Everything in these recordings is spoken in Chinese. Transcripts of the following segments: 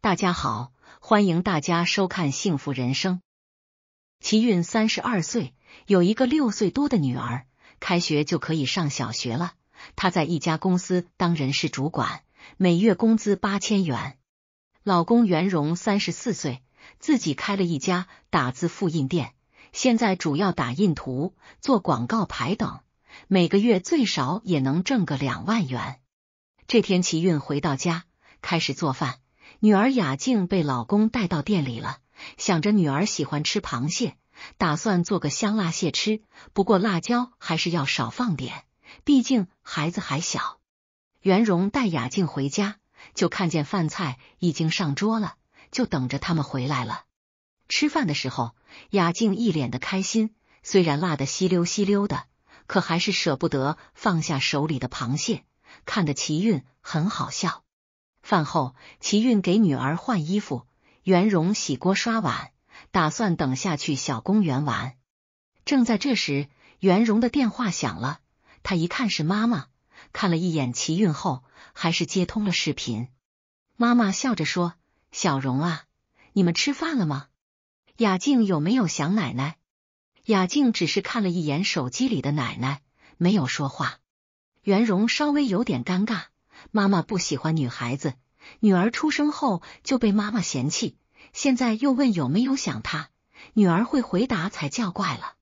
大家好，欢迎大家收看《幸福人生》。齐运三十二岁，有一个六岁多的女儿，开学就可以上小学了。她在一家公司当人事主管，每月工资八千元。老公袁荣三十四岁，自己开了一家打字复印店，现在主要打印图、做广告牌等，每个月最少也能挣个两万元。这天，齐运回到家，开始做饭。女儿雅静被老公带到店里了，想着女儿喜欢吃螃蟹，打算做个香辣蟹吃，不过辣椒还是要少放点，毕竟孩子还小。袁荣带雅静回家，就看见饭菜已经上桌了，就等着他们回来了。吃饭的时候，雅静一脸的开心，虽然辣的吸溜吸溜的，可还是舍不得放下手里的螃蟹，看得齐韵很好笑。饭后，齐运给女儿换衣服，袁荣洗锅刷碗，打算等下去小公园玩。正在这时，袁荣的电话响了，他一看是妈妈，看了一眼齐运后，还是接通了视频。妈妈笑着说：“小荣啊，你们吃饭了吗？雅静有没有想奶奶？”雅静只是看了一眼手机里的奶奶，没有说话。袁荣稍微有点尴尬。妈妈不喜欢女孩子，女儿出生后就被妈妈嫌弃，现在又问有没有想她，女儿会回答才叫怪了。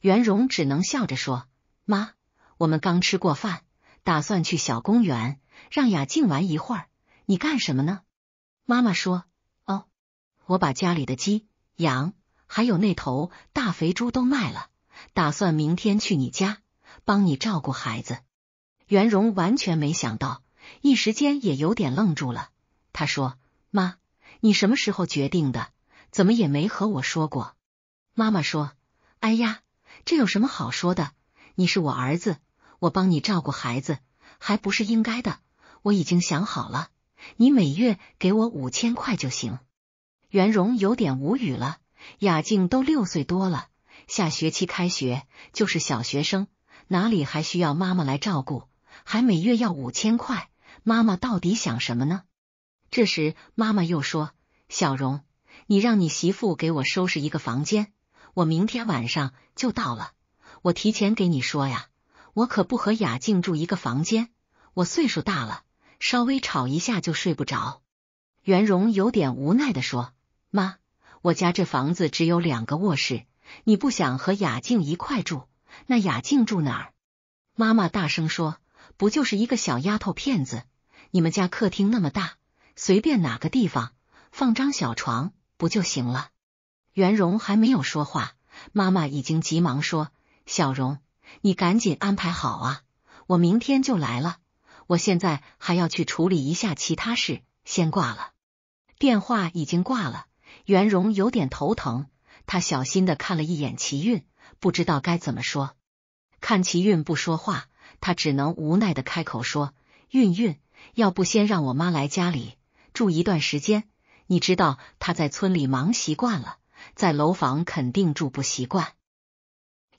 袁荣只能笑着说：“妈，我们刚吃过饭，打算去小公园让雅静玩一会儿，你干什么呢？”妈妈说：“哦，我把家里的鸡、羊还有那头大肥猪都卖了，打算明天去你家帮你照顾孩子。”袁荣完全没想到。一时间也有点愣住了，他说：“妈，你什么时候决定的？怎么也没和我说过？”妈妈说：“哎呀，这有什么好说的？你是我儿子，我帮你照顾孩子还不是应该的？我已经想好了，你每月给我五千块就行。”袁荣有点无语了，雅静都六岁多了，下学期开学就是小学生，哪里还需要妈妈来照顾？还每月要五千块？妈妈到底想什么呢？这时妈妈又说：“小荣，你让你媳妇给我收拾一个房间，我明天晚上就到了。我提前给你说呀，我可不和雅静住一个房间。我岁数大了，稍微吵一下就睡不着。”袁荣有点无奈的说：“妈，我家这房子只有两个卧室，你不想和雅静一块住，那雅静住哪儿？”妈妈大声说：“不就是一个小丫头片子？”你们家客厅那么大，随便哪个地方放张小床不就行了？袁荣还没有说话，妈妈已经急忙说：“小荣，你赶紧安排好啊，我明天就来了。我现在还要去处理一下其他事，先挂了。”电话已经挂了，袁荣有点头疼，他小心的看了一眼齐韵，不知道该怎么说。看齐韵不说话，他只能无奈的开口说：“韵韵，要不先让我妈来家里住一段时间，你知道她在村里忙习惯了，在楼房肯定住不习惯。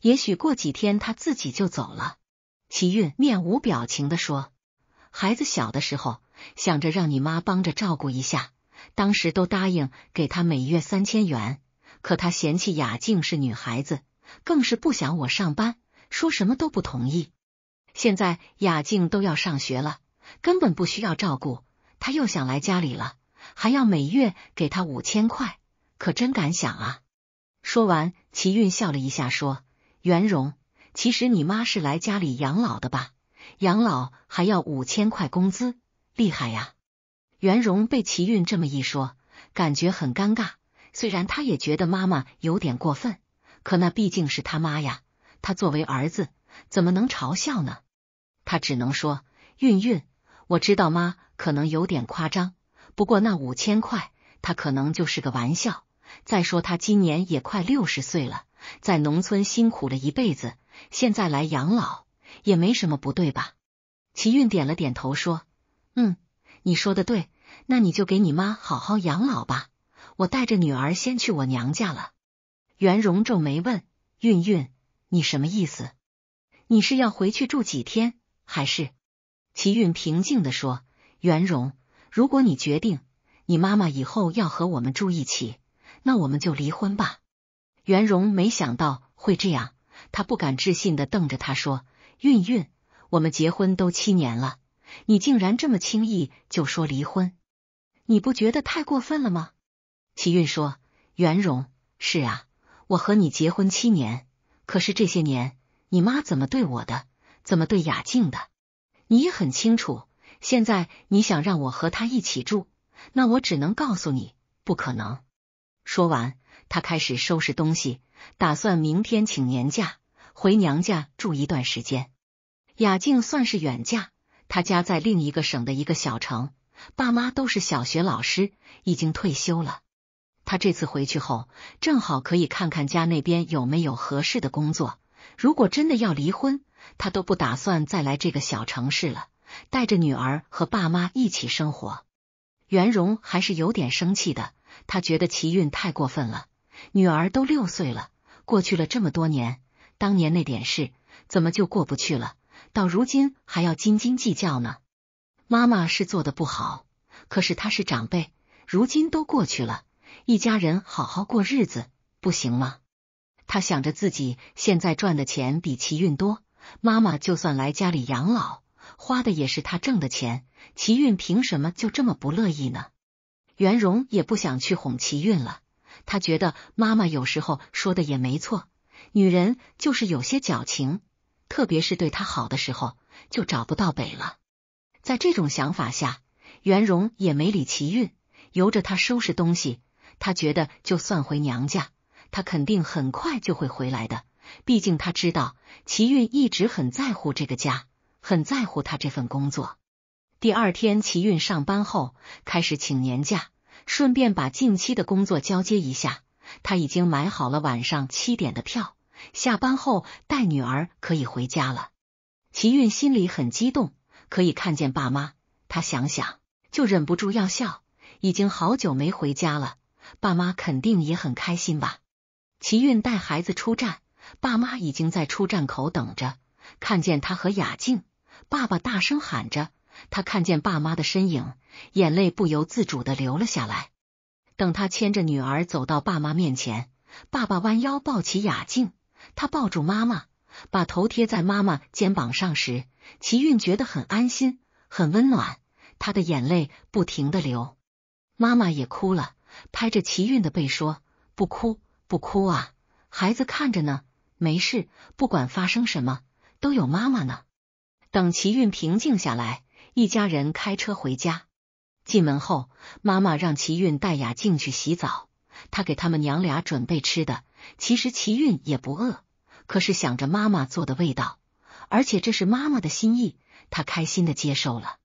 也许过几天她自己就走了。齐韵面无表情的说：“孩子小的时候想着让你妈帮着照顾一下，当时都答应给她每月三千元，可她嫌弃雅静是女孩子，更是不想我上班，说什么都不同意。现在雅静都要上学了。”根本不需要照顾，他又想来家里了，还要每月给他五千块，可真敢想啊！说完，齐运笑了一下，说：“袁荣，其实你妈是来家里养老的吧？养老还要五千块工资，厉害呀！”袁荣被齐运这么一说，感觉很尴尬。虽然他也觉得妈妈有点过分，可那毕竟是他妈呀，他作为儿子怎么能嘲笑呢？他只能说：“运运。”我知道妈可能有点夸张，不过那五千块，她可能就是个玩笑。再说她今年也快六十岁了，在农村辛苦了一辈子，现在来养老也没什么不对吧？齐韵点了点头说：“嗯，你说的对，那你就给你妈好好养老吧。我带着女儿先去我娘家了。”袁荣皱眉问：“韵韵，你什么意思？你是要回去住几天，还是？”齐韵平静的说：“袁荣，如果你决定你妈妈以后要和我们住一起，那我们就离婚吧。”袁荣没想到会这样，他不敢置信的瞪着他说：“韵韵，我们结婚都七年了，你竟然这么轻易就说离婚，你不觉得太过分了吗？”齐韵说：“袁荣，是啊，我和你结婚七年，可是这些年你妈怎么对我的，怎么对雅静的？”你也很清楚，现在你想让我和他一起住，那我只能告诉你不可能。说完，他开始收拾东西，打算明天请年假回娘家住一段时间。雅静算是远嫁，她家在另一个省的一个小城，爸妈都是小学老师，已经退休了。她这次回去后，正好可以看看家那边有没有合适的工作。如果真的要离婚。他都不打算再来这个小城市了，带着女儿和爸妈一起生活。袁荣还是有点生气的，他觉得齐运太过分了。女儿都六岁了，过去了这么多年，当年那点事怎么就过不去了？到如今还要斤斤计较呢？妈妈是做的不好，可是她是长辈，如今都过去了，一家人好好过日子不行吗？他想着自己现在赚的钱比齐运多。妈妈就算来家里养老，花的也是她挣的钱。齐韵凭什么就这么不乐意呢？袁荣也不想去哄齐韵了，他觉得妈妈有时候说的也没错，女人就是有些矫情，特别是对她好的时候，就找不到北了。在这种想法下，袁荣也没理齐韵，由着她收拾东西。他觉得就算回娘家，他肯定很快就会回来的。毕竟他知道齐运一直很在乎这个家，很在乎他这份工作。第二天齐运上班后开始请年假，顺便把近期的工作交接一下。他已经买好了晚上七点的票，下班后带女儿可以回家了。齐运心里很激动，可以看见爸妈，他想想就忍不住要笑。已经好久没回家了，爸妈肯定也很开心吧？齐运带孩子出站。爸妈已经在出站口等着，看见他和雅静，爸爸大声喊着。他看见爸妈的身影，眼泪不由自主的流了下来。等他牵着女儿走到爸妈面前，爸爸弯腰抱起雅静，他抱住妈妈，把头贴在妈妈肩膀上时，齐韵觉得很安心，很温暖。他的眼泪不停的流，妈妈也哭了，拍着齐韵的背说：“不哭，不哭啊，孩子看着呢。”没事，不管发生什么，都有妈妈呢。等齐运平静下来，一家人开车回家。进门后，妈妈让齐运带雅静去洗澡，她给他们娘俩准备吃的。其实齐运也不饿，可是想着妈妈做的味道，而且这是妈妈的心意，他开心的接受了。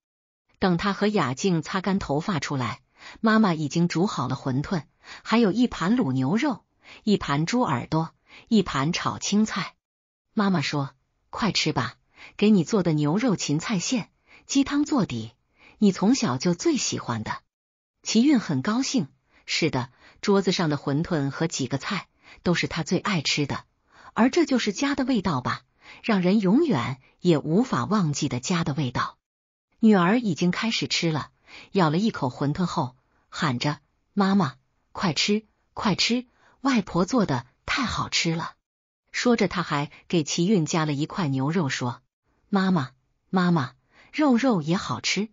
等他和雅静擦干头发出来，妈妈已经煮好了馄饨，还有一盘卤牛肉，一盘猪耳朵。一盘炒青菜，妈妈说：“快吃吧，给你做的牛肉芹菜馅鸡汤做底，你从小就最喜欢的。”齐韵很高兴。是的，桌子上的馄饨和几个菜都是他最爱吃的，而这就是家的味道吧，让人永远也无法忘记的家的味道。女儿已经开始吃了，咬了一口馄饨后喊着：“妈妈，快吃，快吃，外婆做的。”太好吃了！说着，他还给齐运夹了一块牛肉，说：“妈妈，妈妈，肉肉也好吃。”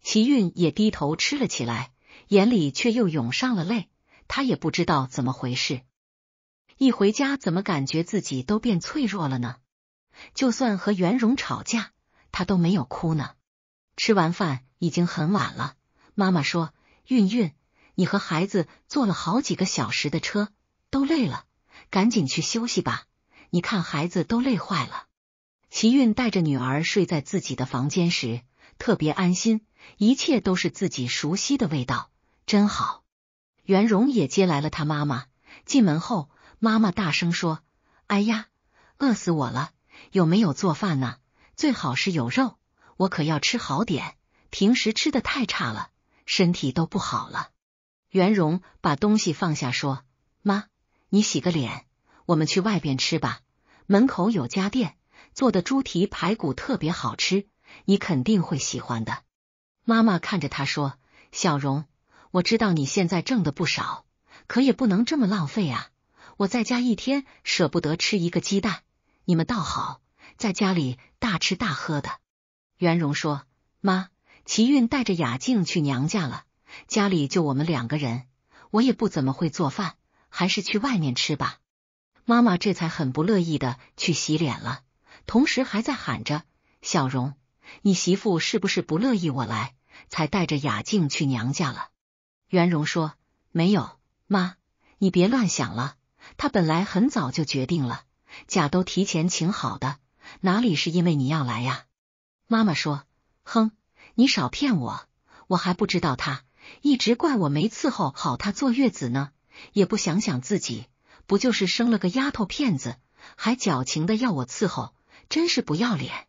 齐运也低头吃了起来，眼里却又涌上了泪。他也不知道怎么回事，一回家怎么感觉自己都变脆弱了呢？就算和袁荣吵架，他都没有哭呢。吃完饭已经很晚了，妈妈说：“韵韵，你和孩子坐了好几个小时的车，都累了。”赶紧去休息吧，你看孩子都累坏了。齐韵带着女儿睡在自己的房间时特别安心，一切都是自己熟悉的味道，真好。袁荣也接来了他妈妈，进门后，妈妈大声说：“哎呀，饿死我了！有没有做饭呢？最好是有肉，我可要吃好点。平时吃的太差了，身体都不好了。”袁荣把东西放下，说：“妈。”你洗个脸，我们去外边吃吧。门口有家店做的猪蹄排骨特别好吃，你肯定会喜欢的。妈妈看着他说：“小荣，我知道你现在挣的不少，可也不能这么浪费啊。我在家一天舍不得吃一个鸡蛋，你们倒好，在家里大吃大喝的。”袁荣说：“妈，齐韵带着雅静去娘家了，家里就我们两个人，我也不怎么会做饭。”还是去外面吃吧，妈妈这才很不乐意的去洗脸了，同时还在喊着：“小荣，你媳妇是不是不乐意我来，才带着雅静去娘家了？”袁荣说：“没有，妈，你别乱想了，她本来很早就决定了，假都提前请好的，哪里是因为你要来呀？”妈妈说：“哼，你少骗我，我还不知道她一直怪我没伺候好她坐月子呢。”也不想想自己，不就是生了个丫头片子，还矫情的要我伺候，真是不要脸。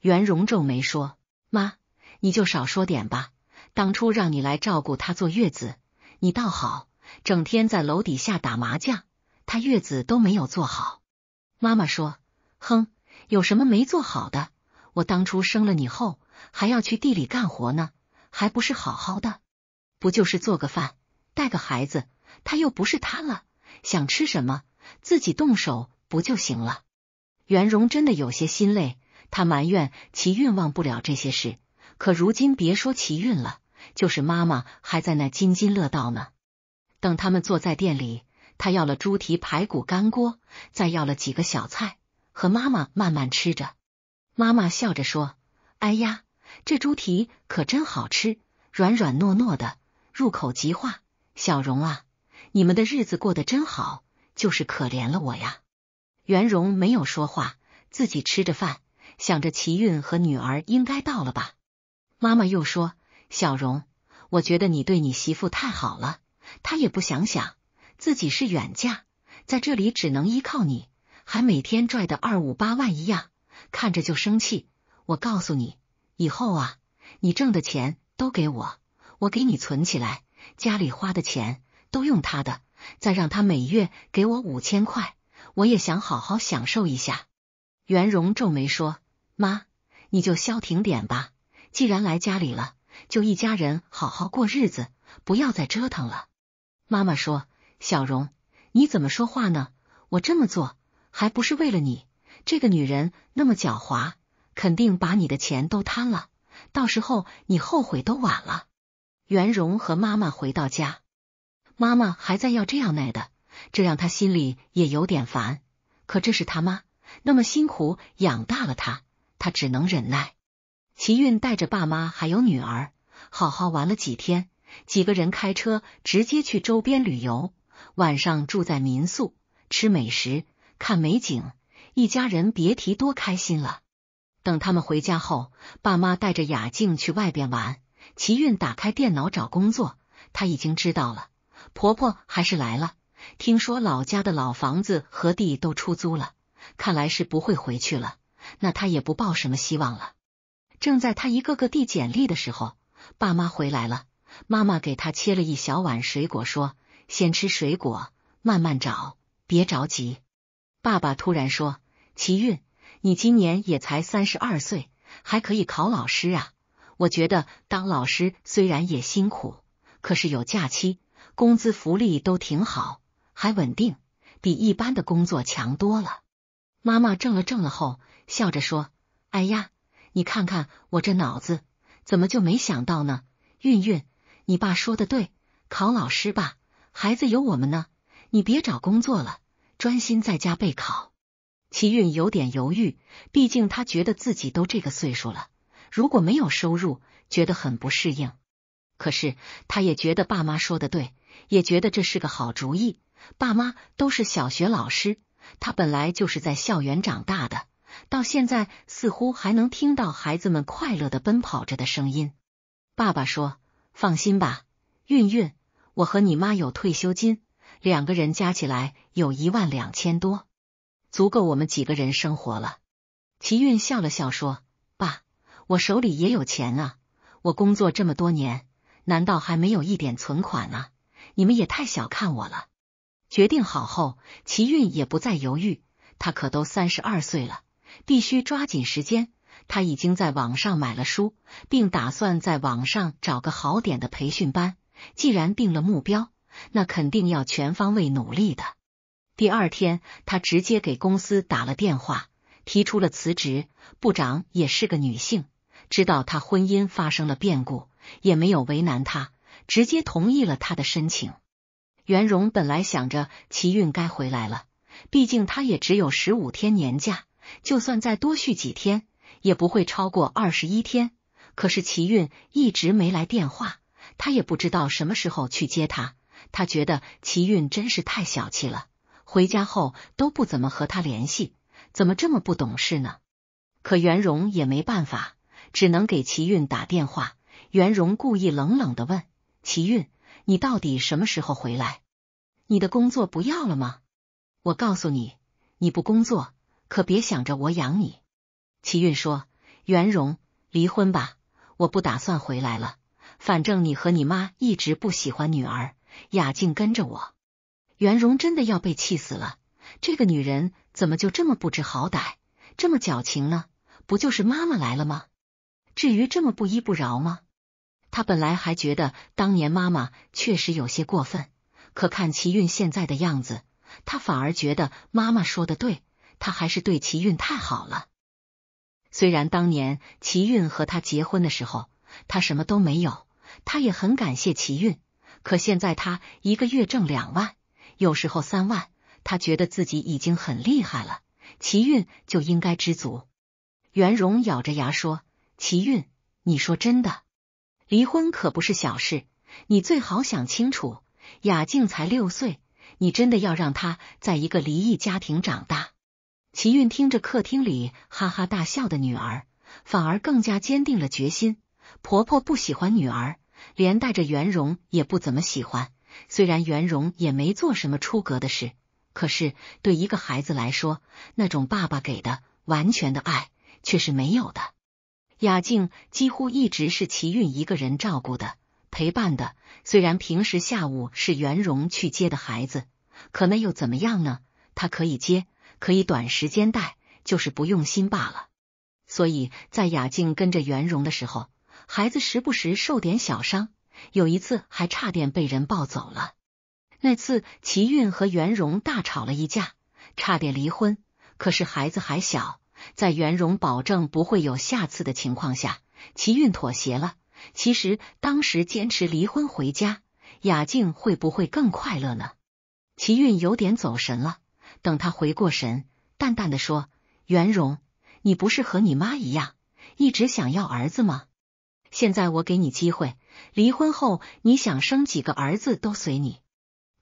袁荣皱眉说：“妈，你就少说点吧。当初让你来照顾她坐月子，你倒好，整天在楼底下打麻将，她月子都没有做好。”妈妈说：“哼，有什么没做好的？我当初生了你后，还要去地里干活呢，还不是好好的？不就是做个饭，带个孩子？”他又不是贪了，想吃什么自己动手不就行了？袁荣真的有些心累，他埋怨齐运忘不了这些事，可如今别说齐运了，就是妈妈还在那津津乐道呢。等他们坐在店里，他要了猪蹄、排骨干锅，再要了几个小菜，和妈妈慢慢吃着。妈妈笑着说：“哎呀，这猪蹄可真好吃，软软糯糯的，入口即化。”小荣啊。你们的日子过得真好，就是可怜了我呀。袁荣没有说话，自己吃着饭，想着齐运和女儿应该到了吧。妈妈又说：“小荣，我觉得你对你媳妇太好了，她也不想想自己是远嫁，在这里只能依靠你，还每天拽的二五八万一样，看着就生气。我告诉你，以后啊，你挣的钱都给我，我给你存起来，家里花的钱。”都用他的，再让他每月给我五千块，我也想好好享受一下。袁荣皱眉说：“妈，你就消停点吧，既然来家里了，就一家人好好过日子，不要再折腾了。”妈妈说：“小荣，你怎么说话呢？我这么做还不是为了你？这个女人那么狡猾，肯定把你的钱都贪了，到时候你后悔都晚了。”袁荣和妈妈回到家。妈妈还在要这样耐的，这让他心里也有点烦。可这是他妈那么辛苦养大了他，他只能忍耐。齐运带着爸妈还有女儿好好玩了几天，几个人开车直接去周边旅游，晚上住在民宿，吃美食，看美景，一家人别提多开心了。等他们回家后，爸妈带着雅静去外边玩，齐运打开电脑找工作，他已经知道了。婆婆还是来了。听说老家的老房子和地都出租了，看来是不会回去了。那她也不抱什么希望了。正在她一个个递简历的时候，爸妈回来了。妈妈给她切了一小碗水果，说：“先吃水果，慢慢找，别着急。”爸爸突然说：“齐韵，你今年也才三十二岁，还可以考老师啊。我觉得当老师虽然也辛苦，可是有假期。”工资福利都挺好，还稳定，比一般的工作强多了。妈妈怔了怔了后，笑着说：“哎呀，你看看我这脑子，怎么就没想到呢？”韵韵，你爸说的对，考老师吧，孩子有我们呢，你别找工作了，专心在家备考。齐韵有点犹豫，毕竟他觉得自己都这个岁数了，如果没有收入，觉得很不适应。可是，他也觉得爸妈说的对，也觉得这是个好主意。爸妈都是小学老师，他本来就是在校园长大的，到现在似乎还能听到孩子们快乐的奔跑着的声音。爸爸说：“放心吧，韵韵，我和你妈有退休金，两个人加起来有一万两千多，足够我们几个人生活了。”齐韵笑了笑说：“爸，我手里也有钱啊，我工作这么多年。”难道还没有一点存款呢？你们也太小看我了！决定好后，齐运也不再犹豫。他可都三十二岁了，必须抓紧时间。他已经在网上买了书，并打算在网上找个好点的培训班。既然定了目标，那肯定要全方位努力的。第二天，他直接给公司打了电话，提出了辞职。部长也是个女性，知道他婚姻发生了变故。也没有为难他，直接同意了他的申请。袁荣本来想着齐运该回来了，毕竟他也只有十五天年假，就算再多续几天，也不会超过二十一天。可是齐运一直没来电话，他也不知道什么时候去接他。他觉得齐运真是太小气了，回家后都不怎么和他联系，怎么这么不懂事呢？可袁荣也没办法，只能给齐运打电话。袁荣故意冷冷的问：“齐韵，你到底什么时候回来？你的工作不要了吗？我告诉你，你不工作，可别想着我养你。”齐韵说：“袁荣，离婚吧，我不打算回来了。反正你和你妈一直不喜欢女儿，雅静跟着我。”袁荣真的要被气死了，这个女人怎么就这么不知好歹，这么矫情呢？不就是妈妈来了吗？至于这么不依不饶吗？他本来还觉得当年妈妈确实有些过分，可看齐韵现在的样子，他反而觉得妈妈说的对，他还是对齐韵太好了。虽然当年齐韵和他结婚的时候，他什么都没有，他也很感谢齐韵。可现在他一个月挣两万，有时候三万，他觉得自己已经很厉害了，齐韵就应该知足。袁荣咬着牙说：“齐韵，你说真的？”离婚可不是小事，你最好想清楚。雅静才六岁，你真的要让她在一个离异家庭长大？齐韵听着客厅里哈哈大笑的女儿，反而更加坚定了决心。婆婆不喜欢女儿，连带着袁荣也不怎么喜欢。虽然袁荣也没做什么出格的事，可是对一个孩子来说，那种爸爸给的完全的爱却是没有的。雅静几乎一直是齐韵一个人照顾的、陪伴的。虽然平时下午是袁荣去接的孩子，可那又怎么样呢？他可以接，可以短时间带，就是不用心罢了。所以在雅静跟着袁荣的时候，孩子时不时受点小伤，有一次还差点被人抱走了。那次齐韵和袁荣大吵了一架，差点离婚，可是孩子还小。在袁荣保证不会有下次的情况下，齐运妥协了。其实当时坚持离婚回家，雅静会不会更快乐呢？齐运有点走神了，等他回过神，淡淡的说：“袁荣，你不是和你妈一样，一直想要儿子吗？现在我给你机会，离婚后你想生几个儿子都随你。”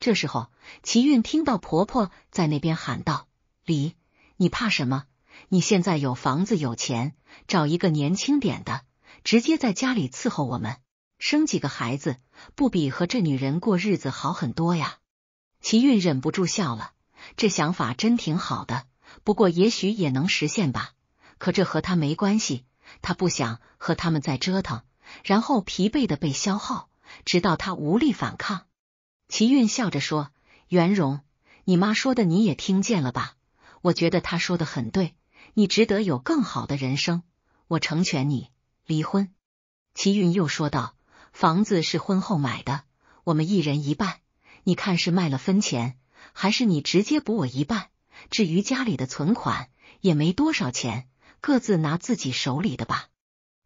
这时候，齐运听到婆婆在那边喊道：“离，你怕什么？”你现在有房子有钱，找一个年轻点的，直接在家里伺候我们，生几个孩子，不比和这女人过日子好很多呀？齐韵忍不住笑了，这想法真挺好的，不过也许也能实现吧。可这和他没关系，他不想和他们再折腾，然后疲惫的被消耗，直到他无力反抗。齐韵笑着说：“袁荣，你妈说的你也听见了吧？我觉得她说的很对。”你值得有更好的人生，我成全你离婚。齐云又说道：“房子是婚后买的，我们一人一半。你看是卖了分钱，还是你直接补我一半？至于家里的存款，也没多少钱，各自拿自己手里的吧。”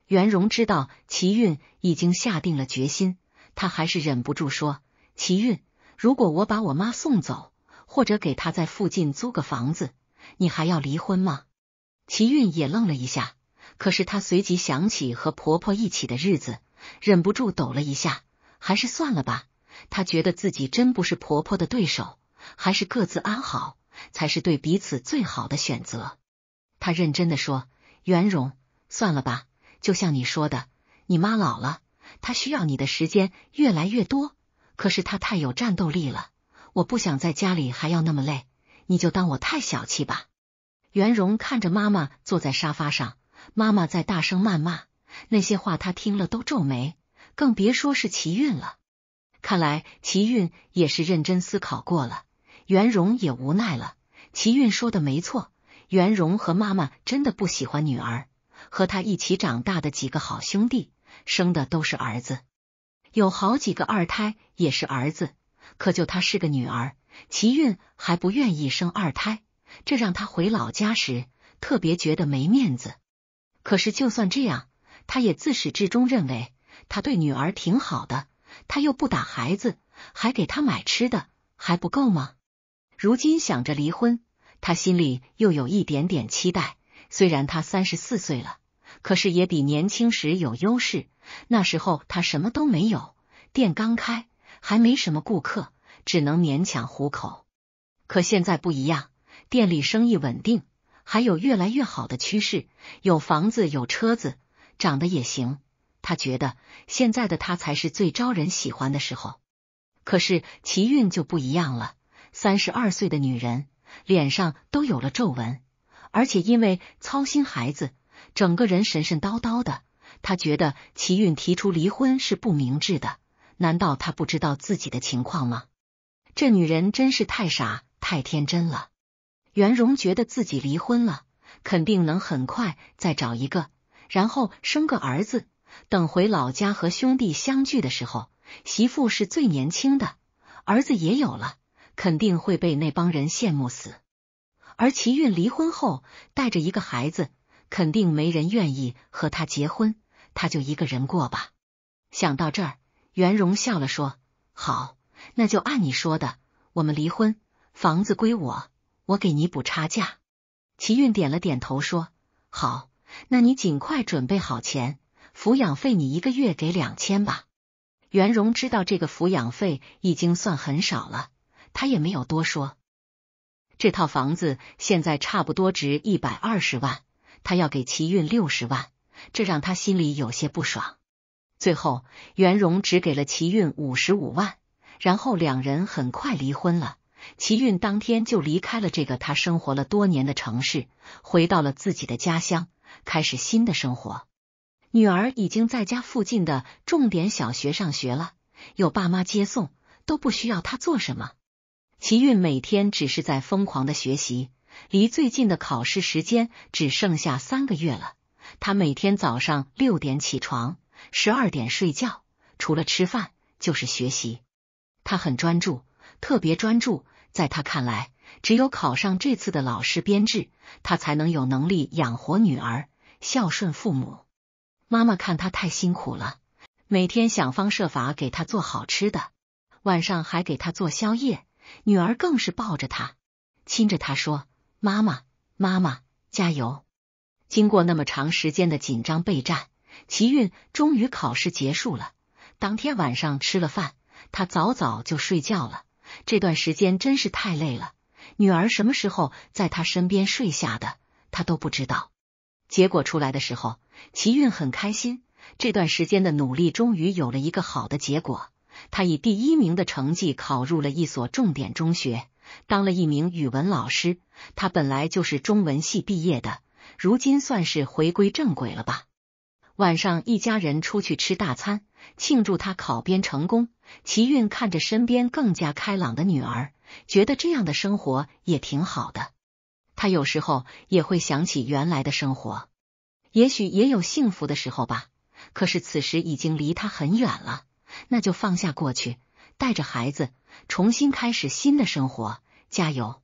袁荣知道齐韵已经下定了决心，他还是忍不住说：“齐韵，如果我把我妈送走，或者给她在附近租个房子，你还要离婚吗？”齐韵也愣了一下，可是她随即想起和婆婆一起的日子，忍不住抖了一下。还是算了吧，她觉得自己真不是婆婆的对手，还是各自安好才是对彼此最好的选择。她认真的说：“袁荣，算了吧，就像你说的，你妈老了，她需要你的时间越来越多。可是她太有战斗力了，我不想在家里还要那么累。你就当我太小气吧。”袁荣看着妈妈坐在沙发上，妈妈在大声谩骂，那些话他听了都皱眉，更别说是齐韵了。看来齐韵也是认真思考过了，袁荣也无奈了。齐韵说的没错，袁荣和妈妈真的不喜欢女儿。和他一起长大的几个好兄弟，生的都是儿子，有好几个二胎也是儿子，可就他是个女儿，齐韵还不愿意生二胎。这让他回老家时特别觉得没面子。可是，就算这样，他也自始至终认为他对女儿挺好的。他又不打孩子，还给他买吃的，还不够吗？如今想着离婚，他心里又有一点点期待。虽然他三十四岁了，可是也比年轻时有优势。那时候他什么都没有，店刚开，还没什么顾客，只能勉强糊口。可现在不一样。店里生意稳定，还有越来越好的趋势。有房子，有车子，长得也行。他觉得现在的他才是最招人喜欢的时候。可是齐韵就不一样了，三十二岁的女人脸上都有了皱纹，而且因为操心孩子，整个人神神叨叨的。他觉得齐韵提出离婚是不明智的。难道他不知道自己的情况吗？这女人真是太傻太天真了。袁荣觉得自己离婚了，肯定能很快再找一个，然后生个儿子。等回老家和兄弟相聚的时候，媳妇是最年轻的，儿子也有了，肯定会被那帮人羡慕死。而齐韵离婚后带着一个孩子，肯定没人愿意和他结婚，他就一个人过吧。想到这儿，袁荣笑了，说：“好，那就按你说的，我们离婚，房子归我。”我给你补差价。齐运点了点头，说：“好，那你尽快准备好钱。抚养费你一个月给两千吧。”袁荣知道这个抚养费已经算很少了，他也没有多说。这套房子现在差不多值一百二十万，他要给齐运六十万，这让他心里有些不爽。最后，袁荣只给了齐运五十五万，然后两人很快离婚了。齐运当天就离开了这个他生活了多年的城市，回到了自己的家乡，开始新的生活。女儿已经在家附近的重点小学上学了，有爸妈接送，都不需要他做什么。齐运每天只是在疯狂的学习，离最近的考试时间只剩下三个月了。他每天早上六点起床，十二点睡觉，除了吃饭就是学习。他很专注，特别专注。在他看来，只有考上这次的老师编制，他才能有能力养活女儿，孝顺父母。妈妈看他太辛苦了，每天想方设法给他做好吃的，晚上还给他做宵夜。女儿更是抱着他，亲着他说：“妈妈，妈妈，加油！”经过那么长时间的紧张备战，齐运终于考试结束了。当天晚上吃了饭，他早早就睡觉了。这段时间真是太累了，女儿什么时候在他身边睡下的，他都不知道。结果出来的时候，齐运很开心，这段时间的努力终于有了一个好的结果，他以第一名的成绩考入了一所重点中学，当了一名语文老师。他本来就是中文系毕业的，如今算是回归正轨了吧。晚上一家人出去吃大餐，庆祝他考编成功。齐运看着身边更加开朗的女儿，觉得这样的生活也挺好的。他有时候也会想起原来的生活，也许也有幸福的时候吧。可是此时已经离他很远了，那就放下过去，带着孩子重新开始新的生活，加油。